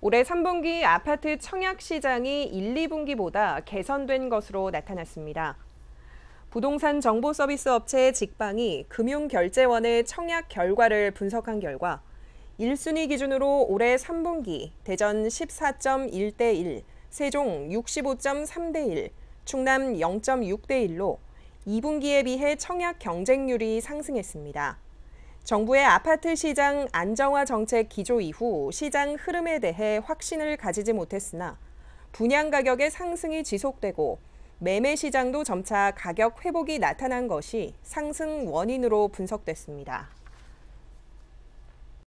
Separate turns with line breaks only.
올해 3분기 아파트 청약 시장이 1, 2분기보다 개선된 것으로 나타났습니다. 부동산 정보 서비스 업체 직방이 금융결제원의 청약 결과를 분석한 결과 1순위 기준으로 올해 3분기 대전 14.1대 1, 세종 65.3대 1, 충남 0.6대 1로 2분기에 비해 청약 경쟁률이 상승했습니다. 정부의 아파트 시장 안정화 정책 기조 이후 시장 흐름에 대해 확신을 가지지 못했으나 분양 가격의 상승이 지속되고 매매 시장도 점차 가격 회복이 나타난 것이 상승 원인으로 분석됐습니다.